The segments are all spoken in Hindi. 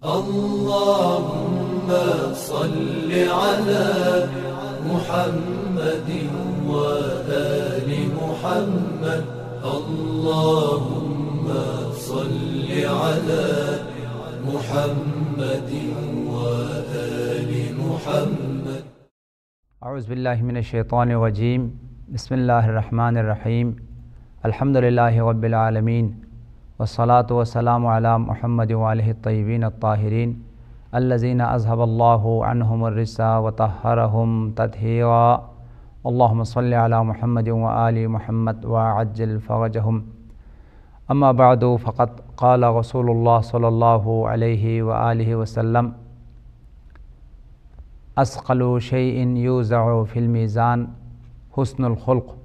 اللهم صل على محمد وآل محمد اللهم صل على محمد وآل محمد أعوذ بالله من الشيطان الرجيم بسم الله الرحمن الرحيم الحمد لله رب العالمين वसलात वसलाम महमद वालतबीन ताहरीन अल्लज़ीन अजहबल्लासा वतहरहम तथेवा अल्लाम सल महमद वाल महमद वाजल फ़वजहम अम्मा बाद फ़कत क़ाल रसूल सल्ला वल वसम असकल शैन यूज़ फ़िल्मीज़ान हसनखल्क़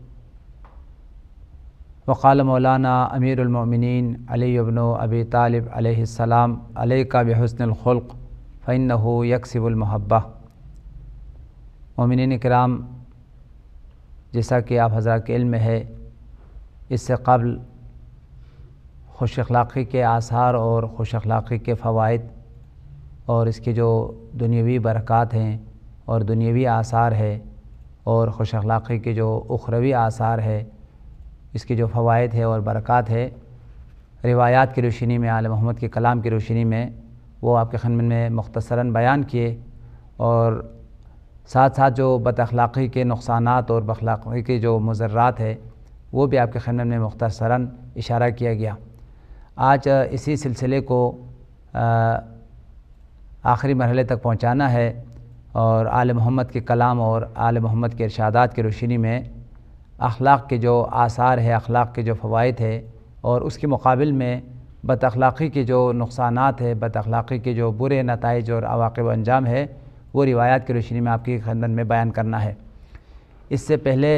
वक़ाल मौलाना अमीरमिन अलीबन अबी तालब अलैहिस्सलाम अलै का बहसनख़ल्क़ फ़ैन यकसिबुलमहब्बा ममिन कराम जैसा कि आप हज़रा के इल्म है इससे कबल खुश अखलाक़ी के आसार और खुश अखलाक़ी के फ़वाद और इसके जो दुनियावी बरक़ात हैं और दुनियावी आसार है और खुश अखलाक़ी के जो उखरवी आसार है इसके जो फ़वाद है और बरक़ात है रिवायात की रोशनी में आल मोहम्मद के कलाम की रोशनी में वो आपके खनमन में मुख्तरा बयान किए और साथ साथ जो बदअलाक़ी के नुकसान और बखलाक़ी के जो मज़र्रात है वो भी आपके खनन में मुख्तरा इशारा किया गया आज इसी सिलसिले को आखिरी मरहले तक पहुँचाना है और आल मोहम्मद के कलाम और आल मोहम्मद के इरशादात की रोशनी में अखलाक के जो आसार है अखलाक के जो फ़वाद है और उसके मुकाबल में अखलाक़ी के जो नुकसान है अखलाक़ी के जो बुरे नतज और अवाक़ अंजाम है वो रिवायात की रोशनी में आपकी ख़ानदन में बयान करना है इससे पहले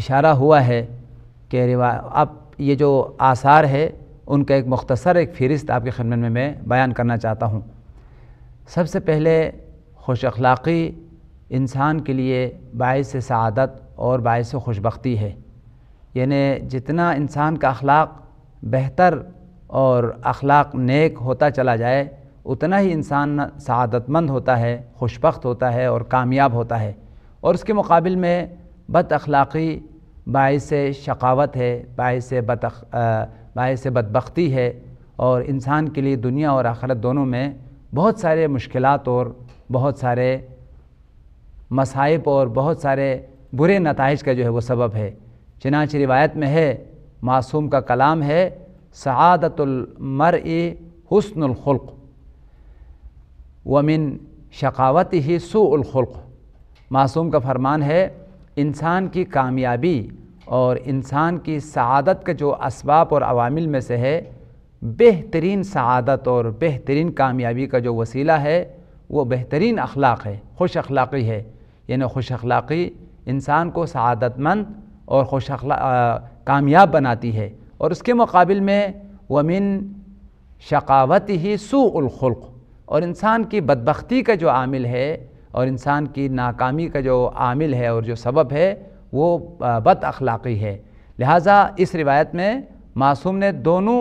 इशारा हुआ है कि रिवा अब ये जो आसार है उनका एक मख्तसर एक फहरिस्त आपके खदमत में मैं बयान करना चाहता हूँ सबसे पहले खुश अखलाक़ी इंसान के लिए बायस सदत और बायस खुशबी है यानी जितना इंसान का अखलाक बेहतर और अखलाक नेक होता चला जाए उतना ही इंसान सदतमंद होता है खुशबक होता है और कामयाब होता है और उसके मुकाबल में बद अखलाक़ी बायस शकावत है बायस बद बायस बदबख्ती है और इंसान के लिए दुनिया और आखरत दोनों में बहुत सारे मुश्किल और बहुत सारे मसाइब और बहुत सारे बुरे नतज का जो है वो सबब है चनाच रिवायत में है मासूम का कलाम है सआदतुलमर हसनखल्क वमिन शकावत ही सुल्खल्क मासूम का फरमान है इंसान की कामयाबी और इंसान की सआदत का जो इसबाब और अवामिल में से है बेहतरीन सआदत और बेहतरीन कामयाबी का जो वसीला है वो बेहतरीन अखलाक है खुश अखलाक़ी है यानी खुश अखलाक़ी इंसान को सआदतमंद और खुश कामयाब बनाती है और उसके मुकाबल में वमिन शकावत ही सूलखल्क और इंसान की बदबख्ती का जो आमिल है और इंसान की नाकामी का जो आमिल है और जो सबब है वो बद अखलाक़ी है लिहाजा इस रिवायत में मासूम ने दोनों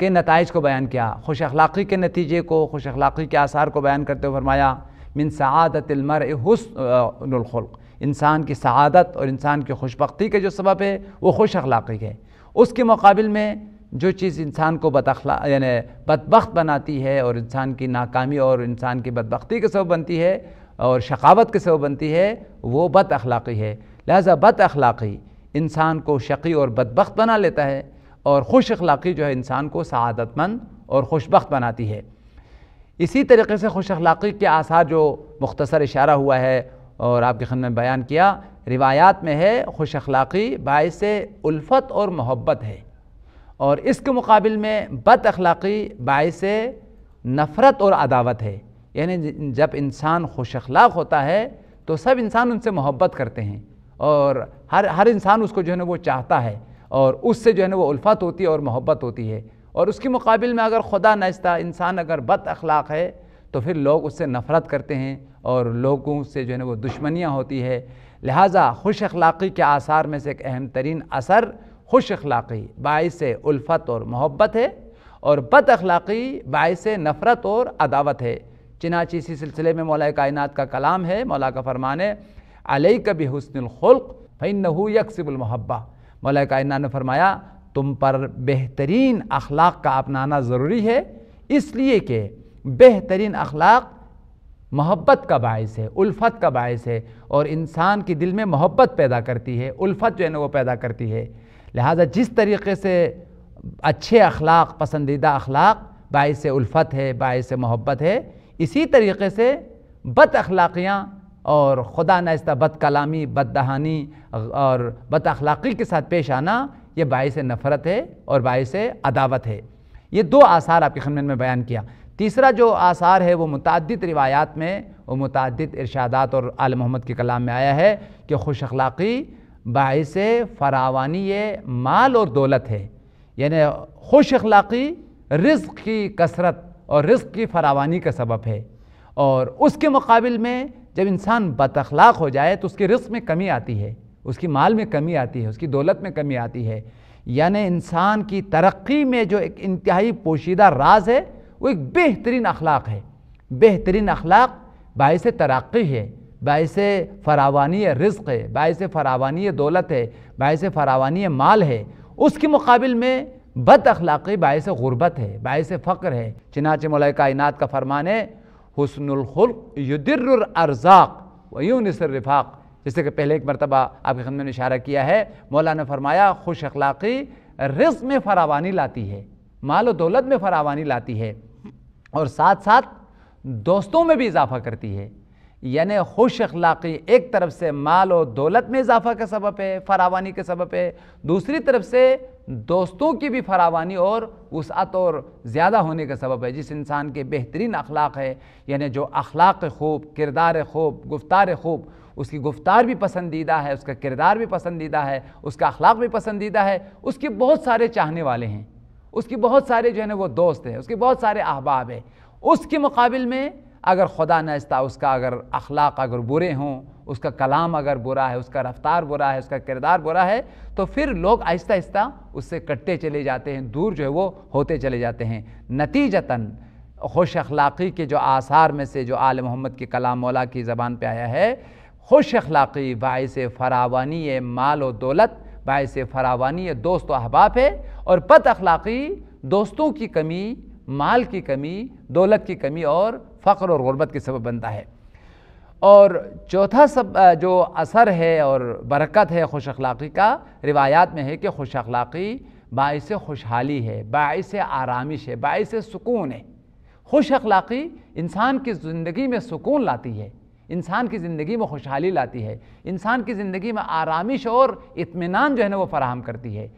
के नतज को बयान किया खुश अखलाक़ी के नतीजे को खुश अखलाक़ी के आसार को बयान करते हुए फरमाया मिन सदत मर हसनख़ल़ इंसान की सदत और इंसान की खुशबती के जो सबब है वो खुश अखलाक है उसके मुकाबले में जो चीज़ इंसान को बदखला यानी बदबख्त बनाती है और इंसान की नाकामी और इंसान की बदबख्ती के सबब बनती है और शकावत के सबब बनती है वो बद अखलाक़ी है लिहाजा बद अखलाक़ी इंसान को शकी और बदबख्त बना लेता है और खुश अखलाक़ी जो है इंसान को सदतमंद और खुशबख्त बनाती है इसी तरीके से खुश अखलाक़ी के आसार जो मुख्तसर इशारा हुआ है और आपके खन में बयान किया रिवायात में है खुश अखलाक़ी बायस उल्फत और मोहब्बत है और इसके मुकाबल में बद अखलाक़ी बायस नफ़रत और अदावत है यानी जब इंसान खुश अखलाक होता है तो सब इंसान उनसे मोहब्बत करते हैं और हर हर इंसान उसको जो है ना वो चाहता है और उससे जो है ना वो उल्फत होती है और मोहब्बत होती है और उसके मुकाबले में अगर खुदा नस्ता इंसान अगर बद अखलाक है तो फिर लोग उससे नफ़रत करते हैं और लोगों से जो है वो दुश्मनियाँ होती है लिहाजा खुश अखलाक़ी के आसार में से एक अहम तरीन असर खुश अखलाक़ी बायस उल्फत और मोहब्बत है और बद अखलाक़ी बायस नफ़रत और अदावत है चिनाची इसी सिलसिले में मौला कायनत का कलाम है मौला का फरमान है अलई कभी हसन फ़ैन नहू यकसिबुलमहब्बा मौला कायनत ने फरमाया तुम पर बेहतरीन अखलाक का अपनाना ज़रूरी है इसलिए कि बेहतरीन अखलाक मोहब्बत का बायस है उल्फत का बायस है और इंसान के दिल में मोहब्बत पैदा करती है उल्फत जो है ना वो पैदा करती है लिहाजा जिस तरीके से अच्छे अखलाक पसंदीदा अखलाक बायस उल्फत है बायस मोहब्बत है इसी तरीके से बद अखलाकियाँ और ख़ुदा नास्ता बद कलामी बद दहानी और बद अखलाक़ी के साथ पेश आना ये बाई से नफरत है और बाई से अदावत है ये दो आसार आपके खनमन में बयान किया तीसरा जो आसार है वो मुतद रिवायात में वो मुतद इर्शादात और आल मोहम्मद के कलाम में आया है कि खुश अखलाक़ी बायस फरावानी माल और दौलत है यानी खुश अखलाक़ी रिज्क की कसरत और रज़ की फरावानी का सबब है और उसके मुकाबले में जब इंसान बदखलाक हो जाए तो उसके रिस्क में कमी आती है उसकी माल में कमी आती है उसकी दौलत में कमी आती है यानी इंसान की तरक्की में जो एक इंतहाई पोशीदा राज है वो एक बेहतरीन अखलाक है बेहतरीन अखलाक बायस तरक्की है बायस फरावानी रिस्क़ है बायस फरावानी दौलत है बायस फरावानी माल है उसके मुकाबिल में बद अखलाक़ी बायस गुरबत है बायस फ़क्र है चनाच मौल कायनत का फरमान है व यूनसर वयूनसरफ़ाक़ जैसे कि पहले एक मरतबा आपके खंड ने इशारा किया है मौलाना फरमाया खुश अखलाक़ी रिस्क में फरावानी लाती है माल दौलत में फरावानी लाती है और साथ साथ दोस्तों में भी इजाफा करती है यानि खुश अखलाक़ी एक तरफ से माल और दौलत में इजाफा का सबब है फरावानी के सबब है दूसरी तरफ से दोस्तों की भी फरावानी और वसात और ज़्यादा होने का सबब है जिस इंसान के बेहतरीन अखलाक है यानि जो अखलाक खूब किरदार खूब गुफ्तार खूब उसकी गुफ्तार भी पसंदीदा है उसका किरदार भी पसंदीदा है उसका अखलाक भी पसंदीदा है उसके बहुत सारे चाहने वाले हैं उसके बहुत सारे जो है ना वो दोस्त हैं उसके बहुत सारे अहबाब हैं उसके मुकाबिल में अगर खुदा नस्ता उसका अगर अखलाक अगर बुरे हों उसका कलाम अगर बुरा है उसका रफ्तार बुरा है उसका किरदार बुरा है तो फिर लोग आहिस्ता आहिस्ता उससे कटते चले जाते हैं दूर जो है वो होते चले जाते हैं नतीजतन खुश अखलाक़ी के जो आसार में से जो आल मोहम्मद के कलाम मौला की ज़बान पर आया है खुश अखलाक़ी बायस फरावानी माल व दौलत बायस फरावानी दोस्त अहबाब है और बद अखलाक़ी दोस्तों की कमी माल की कमी दौलत की कमी और फ़ख्र और गुरबत के सबब बनता है और चौथा सब जो असर है और बरकत है खुश अखलाक़ी का रिवायात में है कि खुश अखलाक़ी बायस खुशहाली है बायस आरामिश है बायस सुकून है खुश अखलाक़ी इंसान की ज़िंदगी में सुकून लाती है इंसान की ज़िंदगी में खुशहाली लाती है इंसान की ज़िंदगी में आरामिश और इत्मीनान जो है ना वो फराहम करती है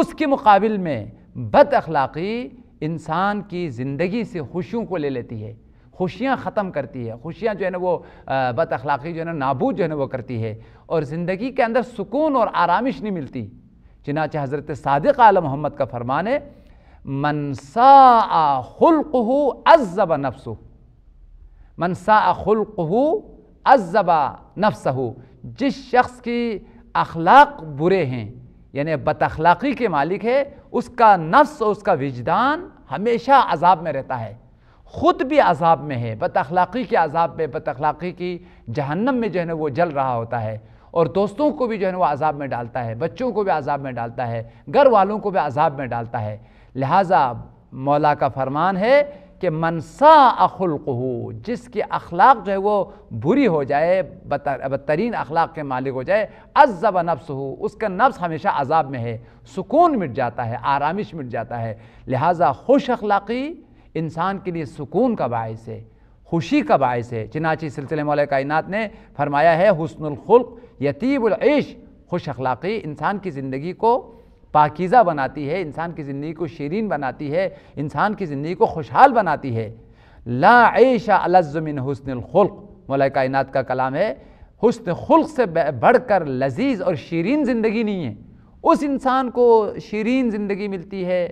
उसके मुकाबिल में बद अखलाक़ी इंसान की ज़िंदगी से खुशियों को ले लेती है खुशियाँ ख़त्म करती है खुशियाँ जो है ना वो बद अखलाक़ी जो है ना नाबूद जो है ना वो करती है और ज़िंदगी के अंदर सुकून और आरामिश नहीं मिलती चिनाच हज़रत सादिक आल मोहम्मद का फरमान है मनसा खुल्कु अज़ब नफ्सु मनसा खुल्कु अजबा हो जिस शख्स की अखलाक बुरे हैं यानी बदअखलाक़ी के मालिक है उसका नफ्स और उसका विजदान हमेशा अजाब में रहता है ख़ुद भी अजाब में है अखलाक़ी के अजाब में अखलाक़ी की जहन्नम में जो है ना वो जल रहा होता है और दोस्तों को भी जो है ना वो अजाब में डालता है बच्चों को भी अजाब में डालता है घर वालों को भी अजाब में डालता है लिहाजा मौला का फरमान है कि मनसा हो जिसकी अखलाक जो है वो बुरी हो जाए बदतरीन अखलाक के मालिक हो जाए अजब नफ्स हो उसका नफ्स हमेशा अजाब में है सुकून मिट जाता है आरामिश मिट जाता है लिहाजा खुश अखलाक़ी इंसान के लिए सुकून का बायस है खुशी का बायस है चिनाची सिलसिले मौल कायनत ने फरमाया है हसनखल्क यतीबुलश खुश अखलाक़ी इंसान की ज़िंदगी को पाकिज़ा बनाती है इंसान की ज़िंदगी को शरीन बनाती है इंसान की ज़िंदगी को खुशहाल बनाती है ला ऐशा अलज़मिन हसन खुल्क मौल कायनत का कलाम है हसन खुल्क से बढ़ कर लजीज़ और शरीन ज़िंदगी नहीं है उस इंसान को शरीन ज़िंदगी मिलती है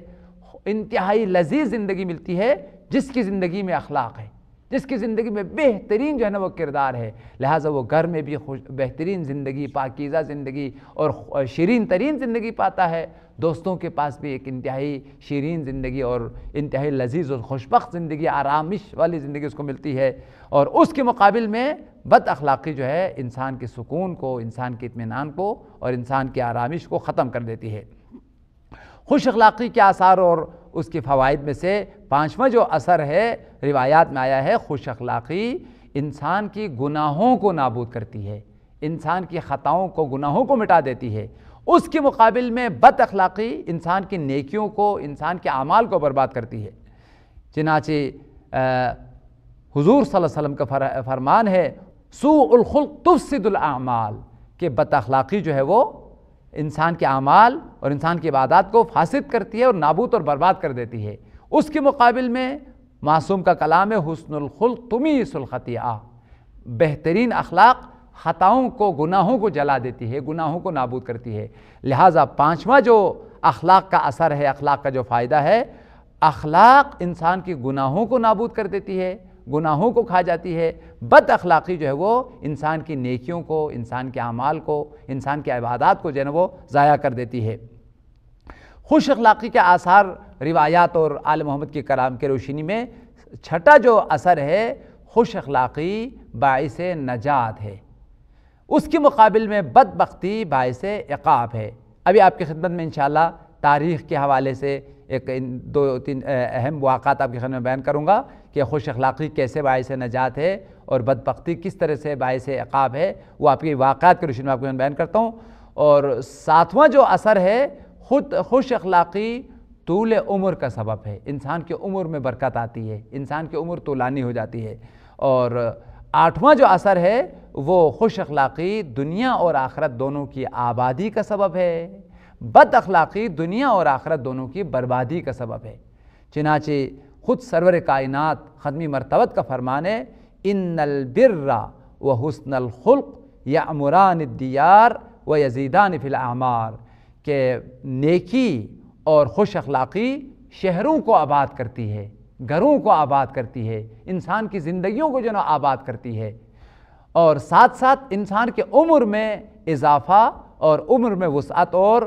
इंतहाई लजीज ज़िंदगी मिलती है जिसकी ज़िंदगी में अखलाक है जिसकी ज़िंदगी में बेहतरीन जो है ना वो किरदार है लिहाजा वो घर में भी खुश बेहतरीन ज़िंदगी पाकिज़ा ज़िंदगी और शरीन तरीन ज़िंदगी पाता है दोस्तों के पास भी एक इंतहाई शरीन ज़िंदगी और इंतहाई लजीज और खुशबक ज़िंदगी आरामिश वाली ज़िंदगी उसको मिलती है और उसके मुकाबले में बद अखलाक़ी जो है इंसान के सुकून को इंसान के इतमान को और इंसान की आरामिश को ख़त्म कर देती है खुश अखलाक़ी के आसार और उसके फ़वाद में से पाँचवा जो असर है रिवायात में आया है खुश अखलाक़ी इंसान की गुनाहों को नाबूद करती है इंसान की ख़ताओं को गुनाहों को मिटा देती है उसके मुकाबले में बद अखलाक़ी इंसान की नेकियों को इंसान के अमाल को बर्बाद करती है चनाचे हजूर वसम का फर, फरमान है तुफ सिदुलमाल के बद अखलाक़ी जो है वो इंसान के अमाल और इंसान की इबादत को फासिद करती है और नाबूत और बर्बाद कर देती है उसके मुकाबले में मासूम का कलाम है हसनखुल तुम्हें सुलखतिया बेहतरीन अखलाक ख़ताओं को गुनाहों को जला देती है गुनाहों को नाबूद करती है लिहाजा पाँचवा जो अखलाक का असर है अखलाक का जो फ़ायदा है अखलाक इंसान की गुनाहों को नाबूद कर देती है गुनाहों को खा जाती है बद अखलाक़ी जो है वो इंसान की नेकियों को इंसान के अमाल को इंसान के इबादत को जो है वो ज़ाया कर देती है खुश अखलाक़ी के आसार रिवायात और आल मोहम्मद के कलाम के रोशनी में छठा जो असर है खुश अखलाक़ी बायस नजात है उसके मुकाबल में बदबख्ती बायस एकाब है अभी आपकी खिदमत में इन तारीख़ के हवाले से एक दो तीन अहम वाक़ात आपके खिदमत में बयान करूँगा कि खुश अखलाक़ी कैसे बायस नजात है और बदपख्ती किस तरह से बायस अकाब है वो आपकी वाक़ात के रोशन में आपको बयान करता हूँ और सातवां जो असर है खुद खुश अखलाक़ी तूल उम्र का सबब है इंसान की उम्र में बरकत आती है इंसान की उम्र तोलानी हो जाती है और आठवां जो असर है वो खुश अखलाक़ी दुनिया और आखरत दोनों की आबादी का सबब है बद अखलाक़ी दुनिया और आखरत दोनों की बर्बादी का सबब है चिनाची ख़ुद सरवर कायन ख़दमी मरतबत का फरमान है इन्नबिर्रा व ख़ुल्क़ या अमरान दियार व यजीदान फ़िलमार के नेकी और खुश अखलाक़ी शहरों को आबाद करती है घरों को आबाद करती है इंसान की ज़िंदगी को जो ना आबाद करती है और साथ साथ इंसान के उम्र में इजाफा और उम्र में वसअत और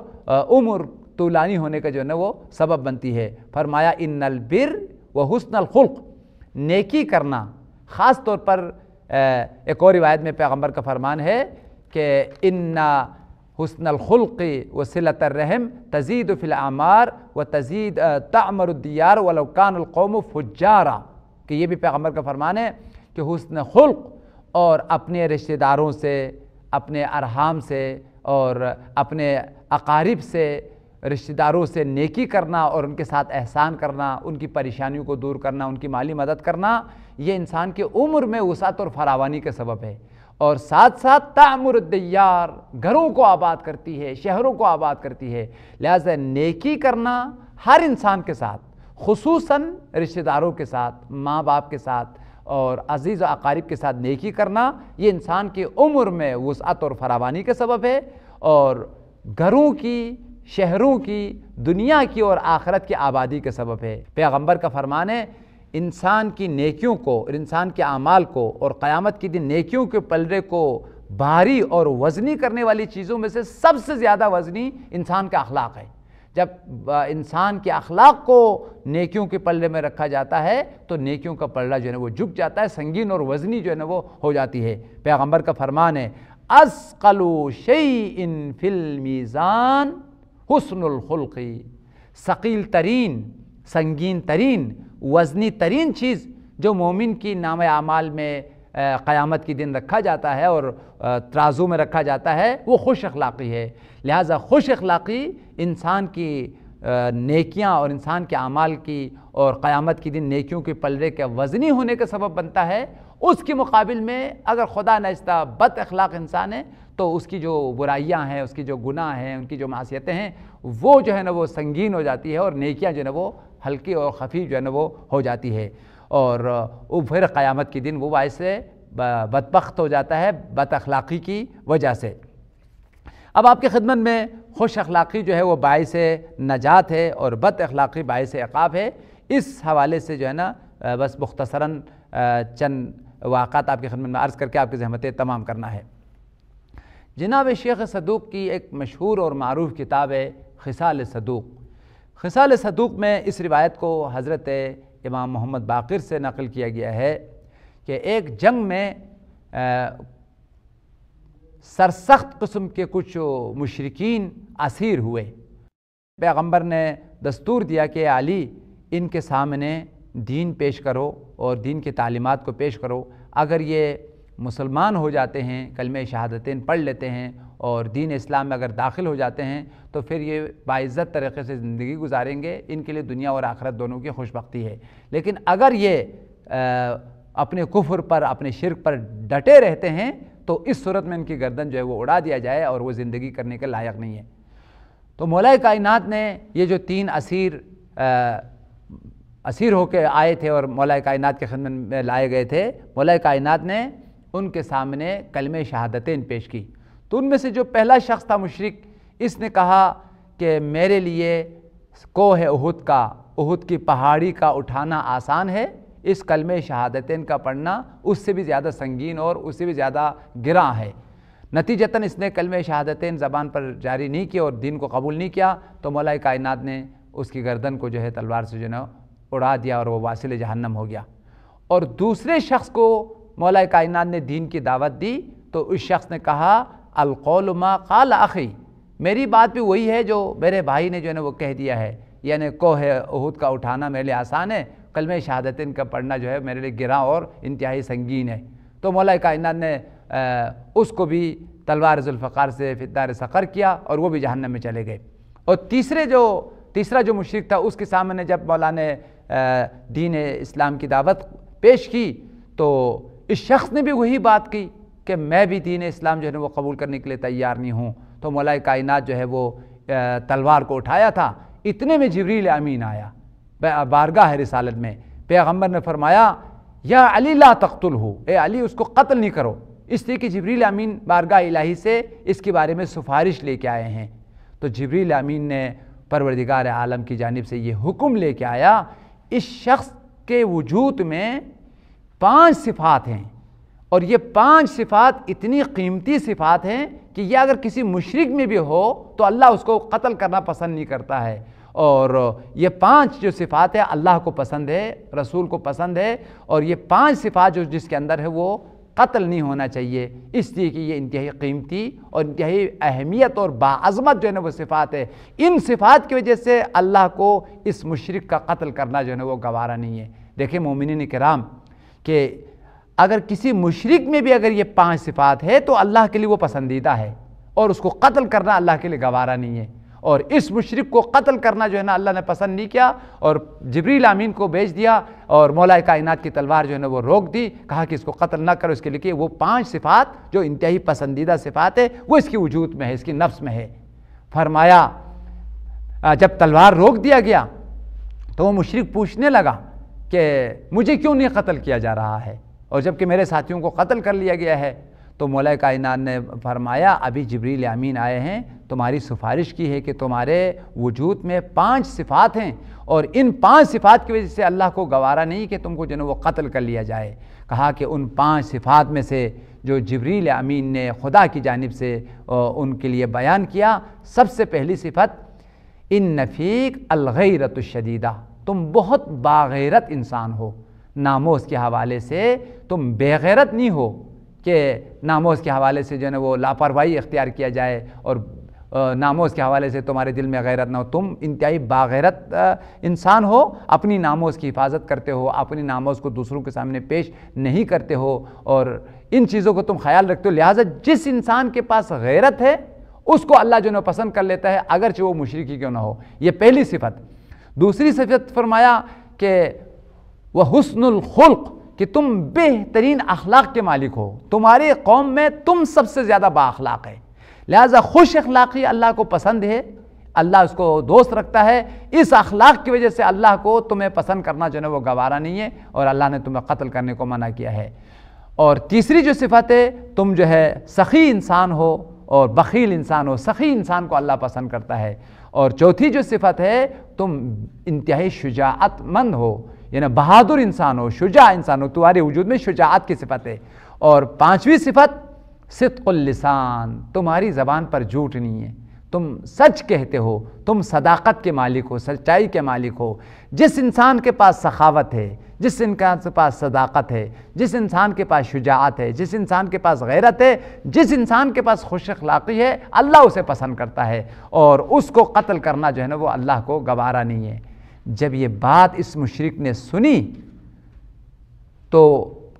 उम्र तोलानी होने का जो है ना वो सबब बनती है फरमाया इन नलबिर व हसन नेकी करना ख़ास तौर पर एक और रिवायत में पैगम्बर का फरमान है कि इन्ना अलखुल्क व रहम तजीद फ़िलआमार व तजीद तमरद्दियार वलकानकौम फुजारा कि यह भी पैगम्बर का फरमान है कि हसन खुल्क और अपने रिश्तेदारों से अपने अरहाम से और अपने अकारिब से रिश्तेदारों से नेकी करना और उनके साथ एहसान करना उनकी परेशानियों को दूर करना उनकी माली मदद करना ये इंसान की उम्र में वसात और फरावानी का सबब है और साथ साथ तामुरदार घरों को आबाद करती है शहरों को आबाद करती है लिहाजा नेकी करना हर इंसान के साथ खसूस रिश्तेदारों के साथ माँ बाप के साथ और अजीज़ अकारीब के साथ नेकी करना ये इंसान की उम्र में वसात और फरावानी के सबब है और घरों की शहरों की दुनिया की और आखरत की आबादी के सबब है पैगम्बर का फरमान है इंसान की नेकियों को और इंसान के अमाल को और क़यामत के दिन नेकियों के पलड़े को भारी और वज़नी करने वाली चीज़ों में से सबसे ज़्यादा वज़नी इंसान का अखलाक है जब इंसान के अखलाक को नेकियों के पलड़े में रखा जाता है तो नेकियों का पलड़ा जो है वो झुक जाता है संगीन और वज़नी जो है ना वो हो जाती है पैगम्बर का फरमान है असकलु शई इन फिल्मीजान हसनखल़ी शकील तरीन संगीन तरीन वज़नी तरीन चीज़ जो मोमिन की नाम आमाल में क़यामत के दिन रखा जाता है और तराजू में रखा जाता है वो खुश अखलाक़ी है लिहाजा खुश अखलाक़ी इंसान की नेकियां और इंसान के अमाल की और क़यामत के दिन नेकियों के पलरे के वज़नी होने का सबब बनता है उसके मुकाबले में अगर खुदा नश्ता बद अखलाक इंसान है तो उसकी जो बुराइयां हैं उसकी जो गुनाह हैं उनकी जो मासीतें हैं वो जो है ना वो संगीन हो जाती है और नेकियां जो है ना वो हल्की और खफ़ी जो है ना वो हो जाती है और फिर क़यामत के दिन वो वैसे बदबख्त हो जाता है बद अखलाक़ी की वजह से अब आपकी खिदमत में खुश अखलाक़ी जो है वो बायस नजात है और बद अखलाक़ी बायस अकाब है इस हवाले से जो है ना बस मुख्तसरा चंद वाक़ात आपकी खदमत में अर्ज़ करके आपकी जहमतें तमाम करना है जनाब शेख सदूक की एक मशहूर और मरूफ किताब है खिसाल सदूक खिसाल सदूक में इस रिवायत को हज़रत इमाम मोहम्मद बाकिर से नकल किया गया है कि एक जंग में सरसख्त कस्म के कुछ मशरकिन असीर हुए पैगम्बर ने दस्तूर दिया कि इन इनके सामने दीन पेश करो और दीन की तालीमत को पेश करो अगर ये मुसलमान हो जाते हैं कलम शहादतें पढ़ लेते हैं और दीन इस्लाम में अगर दाखिल हो जाते हैं तो फिर ये बाज़त तरीके से ज़िंदगी गुजारेंगे इनके लिए दुनिया और आखरत दोनों की खुशबकती है लेकिन अगर ये आ, अपने कुफर पर अपने शिरक पर डटे रहते हैं तो इस सूरत में इनकी गर्दन जो है वो उड़ा दिया जाए और वो ज़िंदगी करने के लायक नहीं है तो मौलाए कायनात ने ये जो तीन असीर आ, असीर होकर आए थे और मौलाए कायनात के खदमत में लाए गए थे मौलाए कायनत ने उनके सामने कलम शहादतें पेश की तो उनमें से जो पहला शख्स था मुशरक इसने कहा कि मेरे लिए कोह उहद का उहद की पहाड़ी का उठाना आसान है इस कलम शहादतन का पढ़ना उससे भी ज़्यादा संगीन और उससे भी ज़्यादा गिरा है नतीजतन इसने कलम शहादतन ज़बान पर जारी नहीं किया और दीन को कबूल नहीं किया तो मौला कायनत ने उसकी गर्दन को जो है तलवार से जो है उड़ा दिया और वह वासिल जहन्नम हो गया और दूसरे शख्स को मौला कायनत ने दीन की दावत दी तो उस शख्स ने कहा अलकौलमा काल आखी मेरी बात भी वही है जो मेरे भाई ने जो है ना वो कह दिया है यानी कोह ओहद का उठाना मेरे लिए आसान है कलम शहादतिन का पढ़ना जो है मेरे लिए गिरा और इंतहाई संगीन है तो मौला कायन ने उसको भी तलवार फ़ार से फितार सकर किया और वो भी जहन्नम में चले गए और तीसरे जो तीसरा जो मुशरक था उसके सामने जब मौला ने दीन इस्लाम की दावत पेश की तो इस शख्स ने भी वही बात की कि मैं भी दीन इस्लाम जो है वो कबूल करने के लिए तैयार नहीं हूँ तो मौला कायनत जो है वो तलवार को उठाया था इतने में जबरील अमीन आया बारगाह है रिसालत में पैगम्बर ने फरमाया या अली ला तख्तुल हो ए अली उसको कत्ल नहीं करो इसलिए कि जबरील अमीन बारगाह इलाही से इसके बारे में सिफारिश लेके आए हैं तो जबरील अमीन ने परवरदिगार आलम की जानब से ये हुक्म लेके आया इस शख्स के वजूद में पांच सिफात हैं और ये पांच सिफात इतनी कीमती सिफात हैं कि यह अगर किसी मुशरक में भी हो तो अल्लाह उसको कत्ल करना पसंद नहीं करता है और ये पांच जो सिफ़ात है अल्लाह को पसंद है रसूल को पसंद है और ये पांच सिफ़ात जो जिसके अंदर है वो कत्ल नहीं होना चाहिए इसलिए कि ये इंतहाई कीमती और इंतहाई अहमियत और बाज़मत जो है ना वो सिफ़ात है इन सिफ़ात की वजह से अल्लाह को इस मुशरक का कत्ल करना जो है ना वो गवारा नहीं है देखिए मोमिन कराम कि अगर किसी मशरक में भी अगर ये पाँच सिफ़ात है तो अल्लाह के लिए वो पसंदीदा है और उसको कत्ल करना अल्लाह के लिए गवारा नहीं है और इस मुशरक को कत्ल करना जो है ना अल्लाह ने पसंद नहीं किया और जबरी लामीन को बेच दिया और मौलाए कायनात की तलवार जो है ना वो रोक दी कहा कि इसको कत्ल ना करो इसके लिए वो पांच सिफात जो इंतहाई पसंदीदा सिफात है वो इसकी वजूद में है इसकी नफ्स में है फरमाया जब तलवार रोक दिया गया तो वो मुशरक पूछने लगा कि मुझे क्यों नहीं कत्ल किया जा रहा है और जबकि मेरे साथियों को कत्ल कर लिया गया है तो मौला कायनात ने फरमाया अभी जबरील आमीन आए हैं तुम्हारी सिफारिश की है कि तुम्हारे वजूद में पांच सिफात हैं और इन पांच सिफात की वजह से अल्लाह को गवारा नहीं कि तुमको जो वो कत्ल कर लिया जाए कहा कि उन पांच सिफात में से जो जबरील अमीन ने खुदा की जानब से उनके लिए बयान किया सबसे पहली सिफत इन नफ़ीक शदीदा तुम बहुत बागैरत इंसान हो नामोज के हवाले से तुम बेगैरत नहीं हो कि नामोज के हवाले से जो है वो लापरवाही इख्तियार किया जाए और नामोज़ के हवाले से तुम्हारे दिल में गैरत ना हो तुम इंतहाई बागैरत इंसान हो अपनी नामोज़ की हिफाजत करते हो अपनी नामोज़ को दूसरों के सामने पेश नहीं करते हो और इन चीज़ों को तुम ख्याल रखते हो लिहाजा जिस इंसान के पास गैरत है उसको अल्लाह जो पसंद कर लेता है अगरचे वो मुशरक़ी क्यों ना हो ये पहली सिफत दूसरी सिफत फरमाया कि वह हसनखल्क कि तुम बेहतरीन अखलाक के मालिक हो तुम्हारी कौम में तुम सबसे ज़्यादा बाखलाक है लिहाजा खुश अखलाक़ी अल्लाह को पसंद है अल्लाह उसको दोस्त रखता है इस अखलाक की वजह से अल्लाह को तुम्हें पसंद करना जो है वो गवारा नहीं है और अल्लाह ने तुम्हें कत्ल करने को मना किया है और तीसरी जो सिफत है तुम जो है सखी इंसान हो और बखील इंसान हो सखी इंसान को अल्लाह पसंद करता है और चौथी जो सिफत है तुम इंतहाई शुजातमंद हो यानी बहादुर इंसान हो शुजा इंसान हो तुम्हारे वजूद में शुजात की सिफत है और पाँचवीं सिफत सितुल्लिसान तुम्हारी ज़बान पर झूठ नहीं है तुम सच कहते हो तुम सदाकत के मालिक हो सच्चाई के मालिक हो जिस इंसान के पास सखावत है जिस इंसान के पास सदाकत है जिस इंसान के पास शुजात है जिस इंसान के पास गैरत है जिस इंसान के पास खुश अखलाक़ी है अल्लाह उसे पसंद करता है और उसको कत्ल करना जो है ना वो अल्लाह को गवारा नहीं है जब ये बात इस मुशरक ने सुनी तो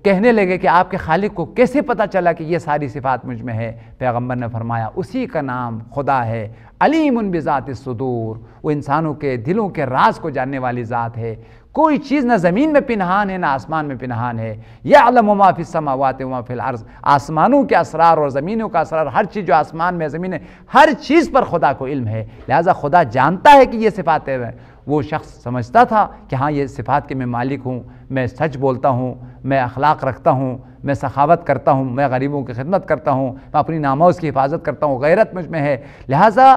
कहने लगे कि आपके खालिक को कैसे पता चला कि ये सारी सिफात मुझ में है पैगम्बर ने फरमाया उसी का नाम खुदा है अलीम उन बिज़ात सदूर वो इंसानों के दिलों के राज को जानने वाली ज़ात है कोई चीज़ ना ज़मीन में पिनहान है ना आसमान में पिनहान है यह अलम माफी समावात माफिल अर्ज आसमानों के असरार और ज़मीनों का असरार हर चीज़ जो आसमान में ज़मीन है हर चीज़ पर खुदा को इल्म है लिहाजा खुदा जानता है कि ये सिफातें हैं वो शख्स समझता था कि हाँ ये सिफात के मैं मालिक हूँ मैं सच बोलता हूँ मैं अखलाक रखता हूँ मैं सखावत करता हूँ मैं गरीबों की खिदमत करता हूँ मैं अपनी नामोज़ की हिफाजत करता हूँ गैरत मुझ में है लिहाजा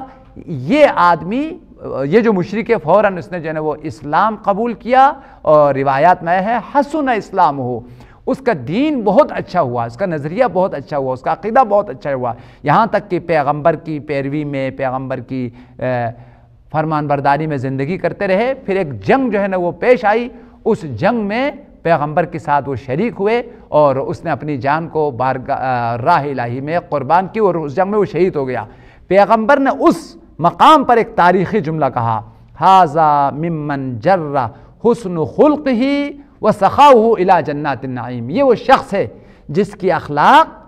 ये आदमी ये जो मुशरक है फ़ौर उसने जो है वो इस्लाम कबूल किया और रिवायात में है हसन इस्लाम हो उसका दीन बहुत अच्छा हुआ उसका नज़रिया बहुत अच्छा हुआ उसका अकीदा बहुत अच्छा हुआ यहाँ तक कि पैगंबर की पैरवी में पैगंबर की फरमान बरदारी में ज़िंदगी करते रहे फिर एक जंग जो है ना वो पेश आई उस जंग में पैगंबर के साथ वो शरीक हुए और उसने अपनी जान को बार राह में क़ुरबान की और उस जंग में वो शहीद हो गया पैगम्बर ने उस मकाम पर एक तारीख़ी जुमला कहा हाजा मिमन जर्रा हुसन खुल्क ही व सखाऊ इला जन्नात नाइम ये वो शख्स है जिसकी अखलाक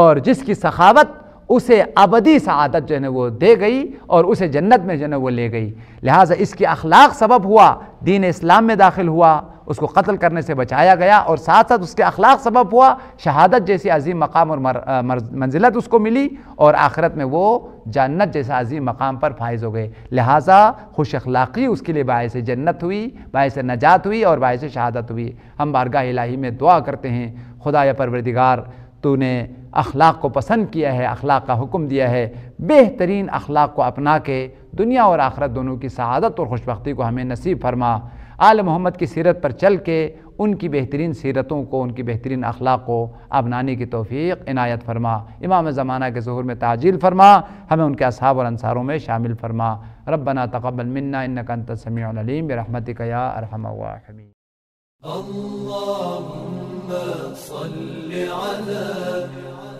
और जिसकी सखावत उसे अबदी सआदत जो है वो दे गई और उसे जन्नत में जो है वो ले गई लिहाजा इसके अखलाक सबब हुआ दीन इस्लाम में दाखिल हुआ उसको कत्ल करने से बचाया गया और साथ साथ उसके अखलाक सबब हुआ शहादत जैसी अजीम मकाम और मर, मर, मंजिलत उसको मिली और आखिरत में वो जन्नत जैसा अजीम मकाम पर फायज हो गए लिहाजा खुश अखलाक़ी उसके लिए बायस जन्नत हुई बायस नजात हुई और बायस शहादत हुई हम बारगाह इलाही में दुआ करते हैं खुदा या परवरदिगार तूने अखलाक को पसंद किया है अखलाक का हुक्म दिया है बेहतरीन अखलाक को अपना के दुनिया और आखरत दोनों की शहादत और खुशबख्ती को हमें नसीब फरमा आल मोहम्मद की सीरत पर चल के उनकी बेहतरीन सीरतों को उनकी बेहतरीन अखलाक को अपनाने की तोफ़ी इनायत फरमा इमाम ज़माना के जहर में ताजील फरमा हमें उनके असाब और अनसारों में शामिल फरमा रबना तकबल मन्ना इन कंत समीम बरहमत क्या अरहम اللهم صل على